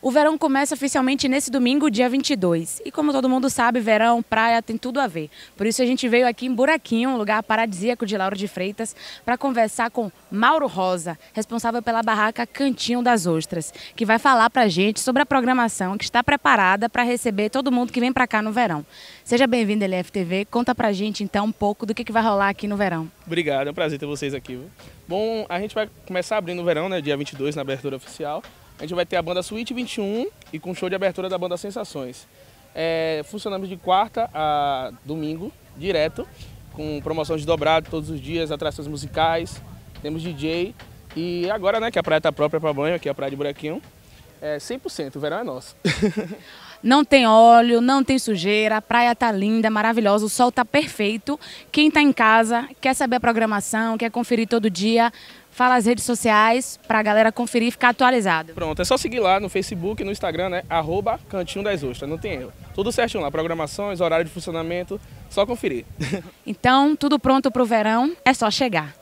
O verão começa oficialmente nesse domingo, dia 22. E como todo mundo sabe, verão, praia, tem tudo a ver. Por isso a gente veio aqui em Buraquinho, um lugar paradisíaco de Lauro de Freitas, para conversar com Mauro Rosa, responsável pela barraca Cantinho das Ostras, que vai falar para a gente sobre a programação que está preparada para receber todo mundo que vem para cá no verão. Seja bem-vindo, LFTV. Conta para a gente, então, um pouco do que, que vai rolar aqui no verão. Obrigado, é um prazer ter vocês aqui. Bom, a gente vai começar abrindo o verão, né, dia 22, na abertura oficial a gente vai ter a banda Suite 21 e com show de abertura da banda Sensações. É, funcionamos de quarta a domingo, direto, com promoções de dobrado todos os dias, atrações musicais, temos DJ e agora, né, que a praia tá própria para banho, aqui é a praia de Buraquinho, é 100%, o verão é nosso. não tem óleo, não tem sujeira, a praia tá linda, é maravilhosa, o sol tá perfeito. Quem tá em casa, quer saber a programação, quer conferir todo dia, fala as redes sociais pra galera conferir e ficar atualizado. Pronto, é só seguir lá no Facebook, no Instagram, né? Arroba Cantinho das Ostras, não tem erro. Tudo certinho lá, programações, horário de funcionamento, só conferir. então, tudo pronto pro verão, é só chegar.